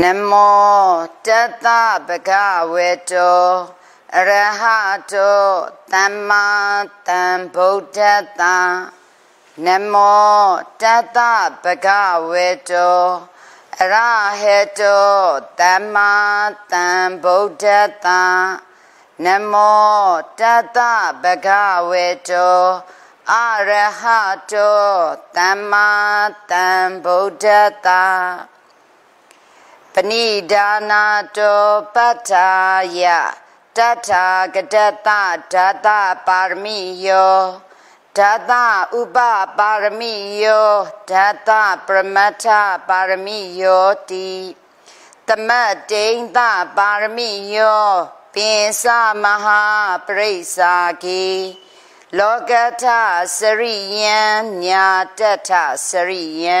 နမောတတဗကဝေတောအရဟတောသမ္မာသမ္ဗုဒ္ဓတံနမောတတဗကဝေတောအရဟတောသမ္မာသမ္ဗုဒ္ဓတံနမောတတဗကဝေတောအရဟတောသမ္မာသမ္ဗုဒ္ဓတံပဏိဒါနာတောပတ္ထာယတထာဂတတဓာတပါရမီယောဓာတဥပပါရမီယောဓာတပရမတ္ထပါရမီယောတိတမတ်ဒိန်သပါရမီယောပင်စမဟာပရိစ္ဆာကိလောကထစရိယံညာတထစရိယံ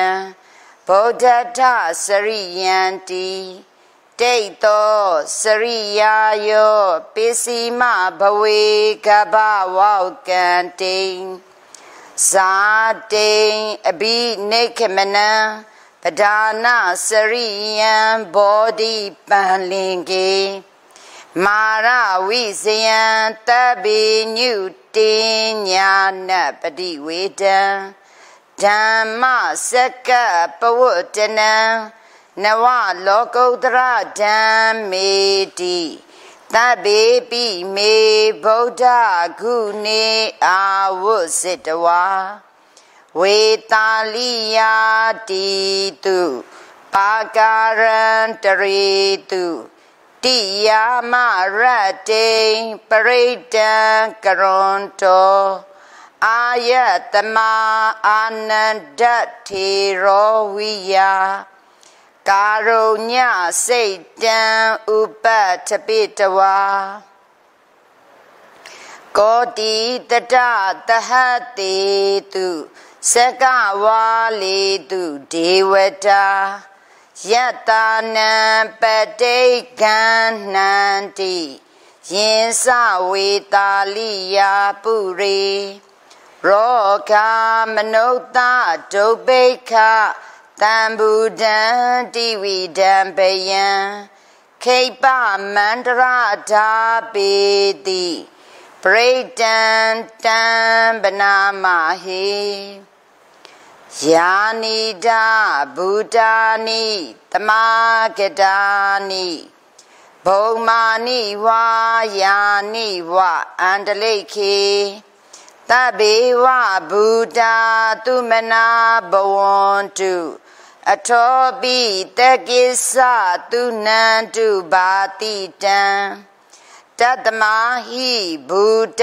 ဗုဒ္ဓတစရိယံတိတိတ်သောစရိယာယောပစ္စည်းမဘဝေကဘဝောကံတိဇာတိအဘိနိခမနံပဒါနာစရိယံဘောဓိပန္လင်ကေမာရဝိဇယံတဗ္ဗညုတေညာနပတိဝေတံဓမ္မစကပဝတ္တနံနဝလောကုတ္တရဓမ္မေတိသဗ္ဗေပိမေဗုဒ္ဓဂုဏေအာဝုစိတဝါဝေတာလိယာတိတုပါကာရံတရေတုတိယာမရတေပရိဒံကရွန်တောအာယတမအာနန္ဒထေရောဝိယကာရုညစိတ်တံဥပတပိတဝါကောတိတတသဟတေတုစကဝါလီတုဒေဝတာယတနာပတိကံနန္တိယင်စဝေတာလိယာပုရိရောခာမနုဿဒုပိခတံဘူဒံတိဝိဒံပယံခိပမန္တရဓာပေတိပရိတံတံဗနာမဟိယာနိဒာဘူတာနိတမဂတာနိဘုံမာနိဝါယာနိဝအန္တလိခေသဗ္ဗေဝဗုဒ္ဓသူမနာဘဝန္တုအထောပိတကိစ္စသူနန္တုဘာတိတံတတမဟိဗုဒ္ဓ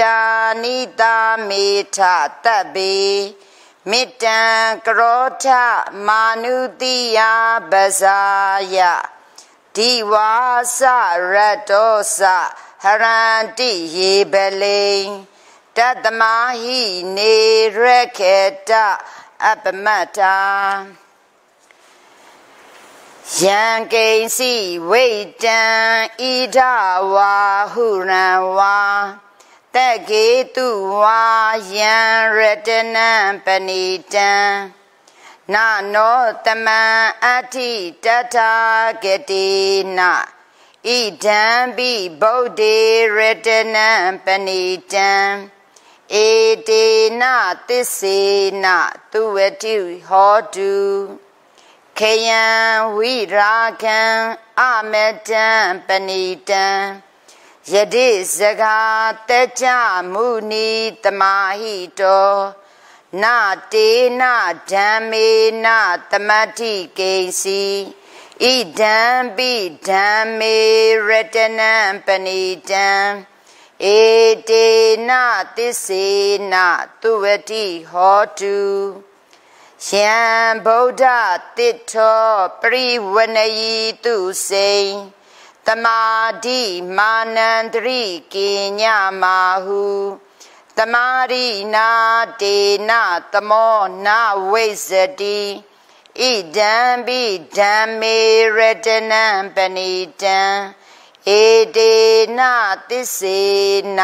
နိတာမေထသဗ္ဗေမေတ္တံကရောထမာနုတိယပဇာယဒီဝါစရတ္တောစဟရန္တိယေပလိတတမဟိနေရခေတအပမတ္တာယံကိဉ္စီဝိတံဣဒဝါဟုရံဝါတကေတုဝါယံရတနံပဏိတံနာနောတမံအဋ္ဌိတထာဂတိနာဣဒံပိဗုဒ္ဓေရတနံပဏိတံเอเตนะติเสนะตุเวติหอตุခယံဝိရာခံအမတံပဏိတံယတိစကာတကြမုနီတမာဟိတောနာတေနာဓမ္မေနာတမတိကိဉ္စီဣဒံပိဓမ္မေရတနံပဏိတံเอเตนะติเสนะตุวติโหตุယံဗုဒ္ဓတိထောပရိဝနယီတုစိန်တမာတိမာနန္တရိကိညမာဟုတမာရိနာတေနသမောနဝိဇတိဣဒံပိဓမ္မေရတနံပဏိတံဧတေနသစ္စေန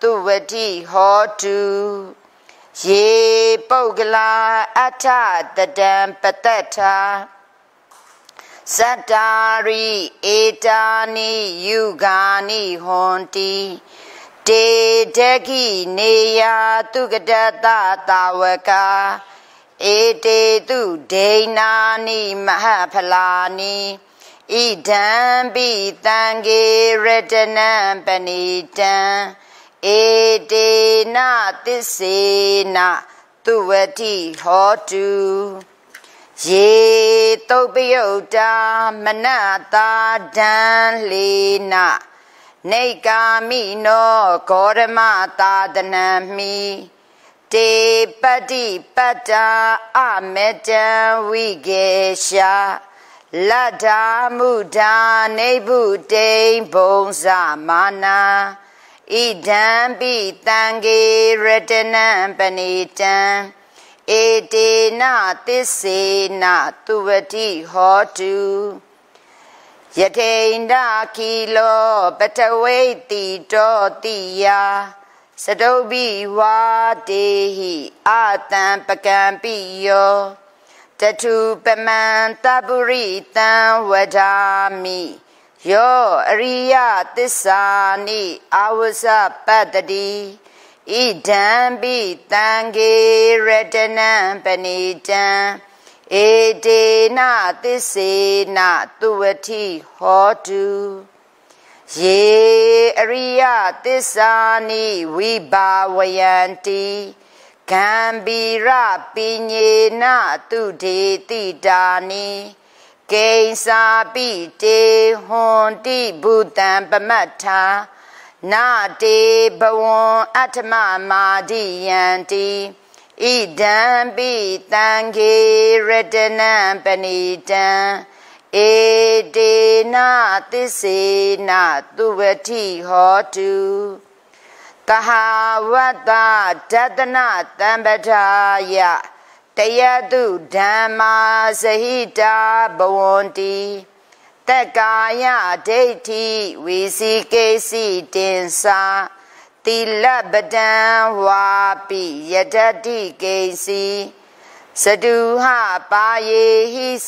သူဝတိဟောတုယေပုဂ္ဂလာအထတတံပတ္တထာသတ္တာရိဧတာနိယုဂာနိဟွန်တိတေတကိနေယာသူကတတတာဝကာဧတေတုဒိဏာနိမဟဖလာနိဣဒံပိတံဂေရတနံပဏိတံဧတေနသစ္စေနသူဝတိဟောတုရေတုတ်ပယုတ်တာမနတာဒံလေနနေကာမိနောဂေါရမတာဒနံမိတေပတ္တိပတ္တာအမတံဝိကေရှာလတ္ထာမုဒာနေဗုတိံဘုံစမာနာဣဒံပိတံဂေရတနံပဏိတံဧတေနသစ္စေနသူဝတိဟောတုယထေန္ဒခီလောပတဝိတိတောတိယာစတုပိဝါတေဟိအတံပကံပိယောတထုပမံတပုရိတံဝဒာမိယောအရိယသစ္စာနိအာဝဇပတ္တိဣဒံပိတံဂေရတနံပဏိတံဧတေနသစ္စေနသူဝတိဟောတုယေအရိယသစ္စာနိဝိဘာဝယန္တိကံပီရပိညေနတုဒေတိတာနိကိဉ္စာပိတေဟွန်တိဘူတံပမတ္ထာနာတေဘဝံအတ္တမမာဒိယံတိဣဒံပိတံခေရတနံပဏိတံဧတေနသစ္စေနသူဝတိဟောတုတဟာဝတ္တဒတနာတံပဒါယတယတုဓမ္မာစဟိတာဘဝန္တိတက္ကာယဒိဋ္ဌိဝီစီကေစီတင်စာတိလပဒံဝါပိယတတိကေစီစတုဟပါယေ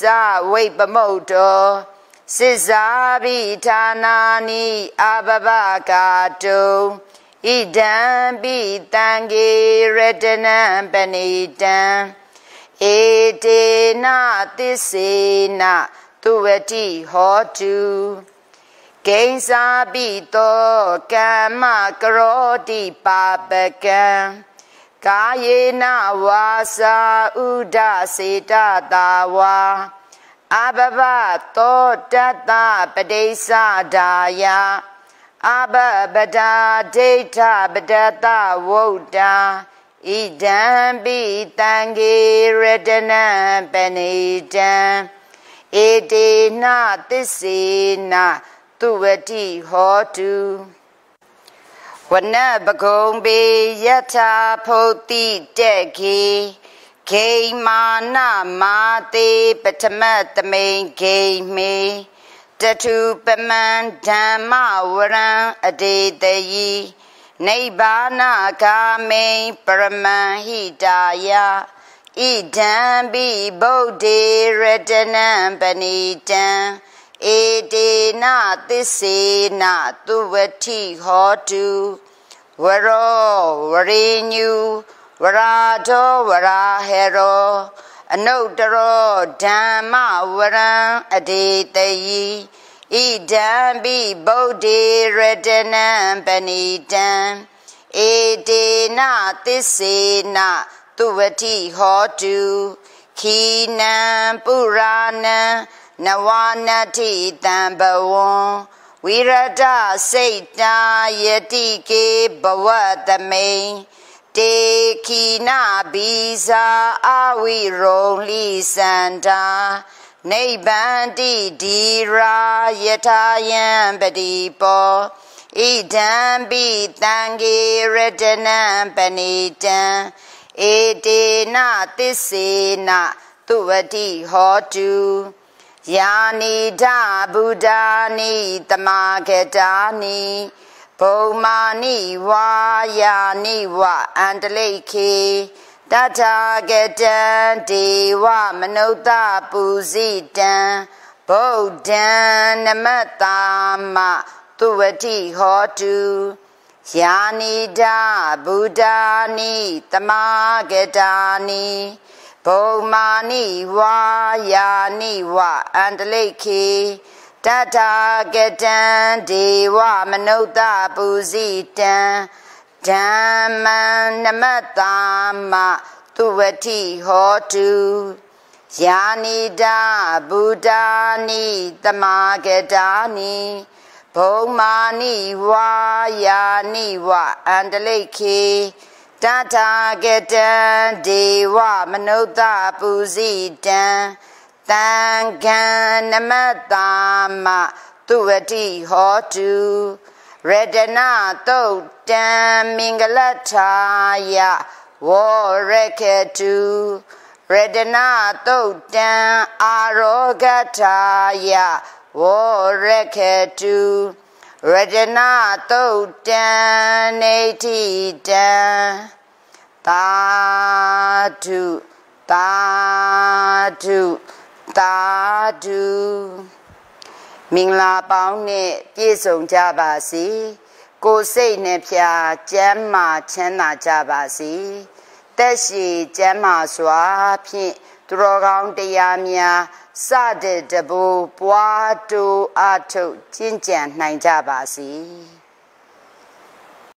ဟိသဝိပမုတ်တောစစ်ဇာဘိဌာနာနိအဘဘကာတုံဣဒံပိတံဂေရတနံပဏိတံဧတေနသစ္စေနသူဝတိဟောတုဂိဉ္စာပိတောကမ္မကရောတိပါပကံကာယေနဝါစာဥဒစေတတာဝါအဘဘသောတတပတိစ္ဆဒါယအဘပဒါဒိဋ္ဌပဒတဝုဒ္ဓဣဒံပိတံဂေရတနံပဏိတံဧတေနသစ္စေနသူဝတိဟောတုဝနပကုံပေယထာဖုတ်တိတက်ခေဂေမာနမာတိပထမတမိန်ဂေမေတထုပမံဓမ္မဝရံအတေတယိနိဗ္ဗာနဂာမိံပရမံဟိတာယဣဒံပိဗုဒ္ဓေရတနံပဏိတံဧတေနသစ္စေနသူဝတိဟောတုဝရောဝရိညုဝရာဒောဝရာဟေရောအနုတ္တရောဓမ္မဝရံအတေတယီဣဒံပိဗုဒ္ဓေရတနံပဏိတံဧတေနသစ္စေနသူဝတိဟောတုခီနံပုရာဏံနဝနတိတံဘဝံဝိရဒစိတ်တာယတိကေဘဝတမိန်တေခိနာဘီဇာအဝိရုံလိစန္ဒာနိဗ္ဗာန်တိဒီရာယထာယံပတိပောဣဒံပိတံဂေရတနံပဏိတံဧတေနသစ္စေနသူဝတိဟောတုယာနိဒဗုဒ္ဓာနိတမဂတာနိဘုံမာနိဝါယာနိဝအန္တလိခေတထာဂတံဒေဝမနုဿပူဇိတံဗုဒ္ဓံနမတ္တာမသူဝတိဟောတုယာနိဒာဗုဒ္ဓာနိတမဂတာနိဘုံမာနိဝါယာနိဝအန္တလိခေတထာဂတံဒေဝမနုဿပူဇိတံဓမ္မံနမတ္တာမသူဝတိဟောတုယာနိတာဗုဒ္ဓာနိတမဂတာနိဘုံမာနိဝါယာနိဝအန္တလိခေတထာဂတံဒေဝမနုဿပူဇိတံတန်ခံနမတာမသူဝတိဟောတုရတနာတုတ်တံမင်္ဂလထာယဝောရခတုရတနာတုတ်တံအာရောဂထာယဝောရခတုရတနာတုတ်တံနေတိတံသာဓုသာဓုသာဓုမင်္ဂလာပေါင်းနဲ့ပြည့်စုံကြပါစေကိုစိတ်နှဖျားကျမ်းမာချမ်းသာကြပါစေတက်ရှိကျမ်းမာစွာဖြင့်သူတော်ကောင်းတရားများစတဲ့တဘူပွားတူအထုတ်ကျင့်ကြံနိုင်ကြပါစေ။